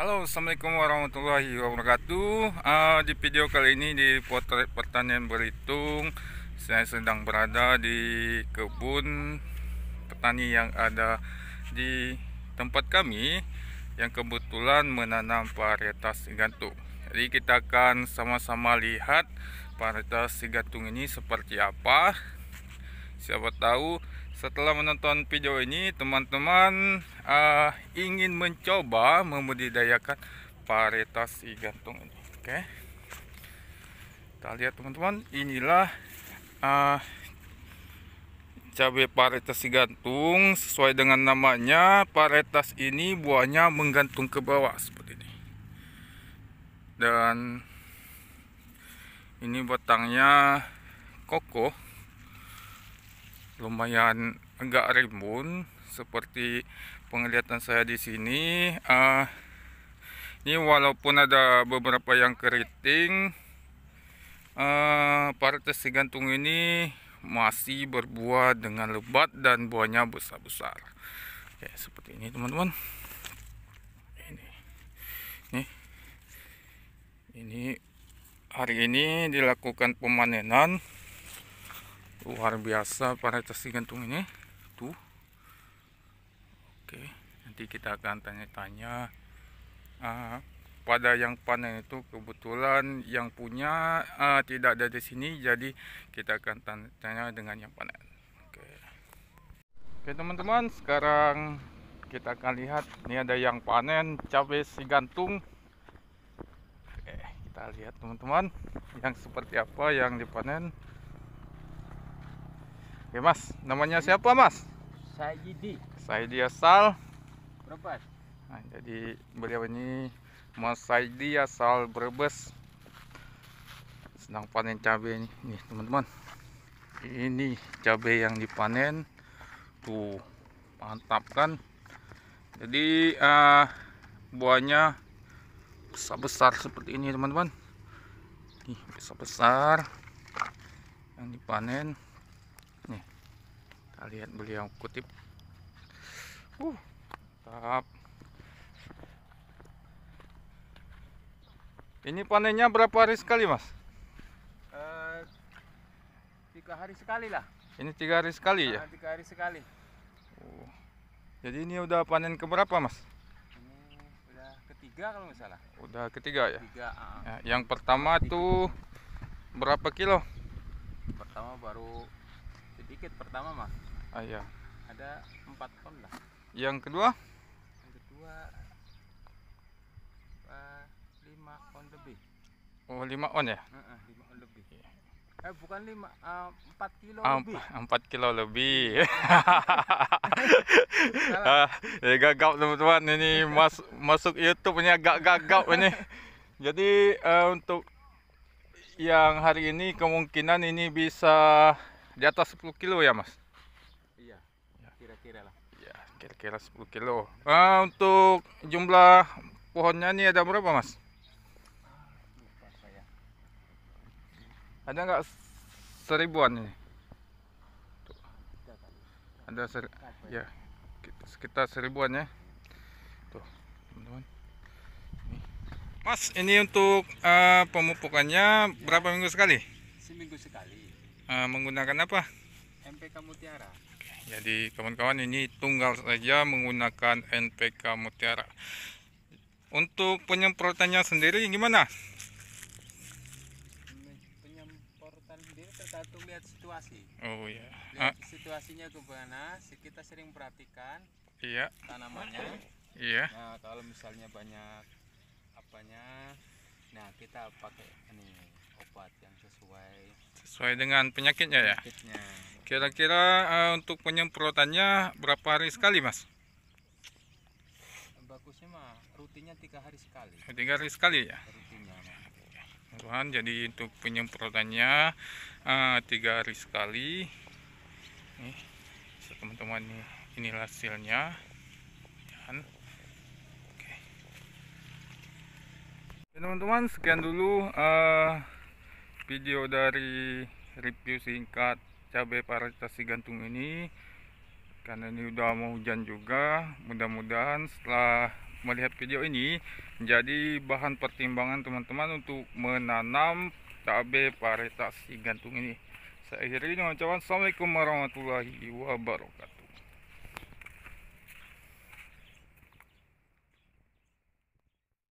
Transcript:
Halo assalamualaikum warahmatullahi wabarakatuh uh, di video kali ini di potret pertanian berhitung saya sedang berada di kebun petani yang ada di tempat kami yang kebetulan menanam varietas gantung jadi kita akan sama-sama lihat varietas gantung ini seperti apa siapa tahu setelah menonton video ini teman-teman uh, ingin mencoba membudidayakan varietas si gantung ini oke okay. kita lihat teman-teman inilah uh, cabai varietas si gantung sesuai dengan namanya varietas ini buahnya menggantung ke bawah seperti ini dan ini batangnya kokoh lumayan enggak rimbun seperti penglihatan saya di sini uh, ini walaupun ada beberapa yang keriting uh, partes gantung ini masih berbuah dengan lebat dan buahnya besar-besar Oke, ya, seperti ini teman-teman ini ini hari ini dilakukan pemanenan luar biasa para gantung ini tuh oke nanti kita akan tanya-tanya uh, pada yang panen itu kebetulan yang punya uh, tidak ada di sini jadi kita akan tanya dengan yang panen oke oke teman-teman sekarang kita akan lihat ini ada yang panen cabai si gantung oke kita lihat teman-teman yang seperti apa yang dipanen Oke mas, namanya siapa mas? Saidi. Saidi asal? Brebes. Nah, jadi beliau ini Mas Saidi asal Brebes. Sedang panen cabai ini, nih teman-teman. Ini cabai yang dipanen. Tuh, mantap kan? Jadi uh, buahnya besar-besar seperti ini teman-teman. Nih besar-besar yang dipanen lihat beliau kutip uh tap ini panennya berapa hari sekali mas uh, tiga hari sekali lah ini tiga hari sekali ya ah, tiga hari sekali uh, jadi ini udah panen keberapa mas ini udah ketiga kalau nggak salah udah ketiga ya tiga, uh, ah. ya, yang pertama tiga. tuh berapa kilo pertama baru sedikit pertama mas ah, iya. ada empat ton lah yang kedua yang kedua uh, lima on lebih oh lima on ya uh, uh, lima on lebih eh bukan lima uh, empat kilo um, lebih empat kilo lebih ah, ya gagap teman-teman ini mas masuk YouTube ini agak gagap ini jadi uh, untuk yang hari ini kemungkinan ini bisa di atas 10 kilo ya mas kira-kira lah ya kira-kira 10 kilo Nah, untuk jumlah pohonnya ini ada berapa mas ada nggak seribuan ini ada seri ya sekitar seribuan ya tuh teman-teman Mas, ini untuk uh, pemupukannya berapa minggu sekali? Seminggu sekali. Uh, menggunakan apa? MPK Mutiara jadi kawan-kawan ini tunggal saja menggunakan NPK mutiara untuk penyemprotannya sendiri gimana? penyemprotan sendiri tergantung lihat situasi oh iya lihat ah. situasinya gimana kita sering perhatikan iya tanamannya iya nah kalau misalnya banyak apanya Nah, kita pakai ini obat yang sesuai sesuai dengan penyakitnya, ya? penyakitnya. ya. Kira-kira uh, untuk penyemprotannya berapa hari sekali, Mas? Bagusnya mah rutinnya tiga hari sekali. Tiga hari sekali ya. Tuhan, jadi untuk penyemprotannya uh, tiga hari sekali. Nih, teman-teman inilah hasilnya. teman-teman sekian dulu uh, video dari review singkat cabai paritas si gantung ini karena ini udah mau hujan juga mudah-mudahan setelah melihat video ini menjadi bahan pertimbangan teman-teman untuk menanam cabai paritas si gantung ini saya akhiri dengan ucapan Assalamualaikum warahmatullahi wabarakatuh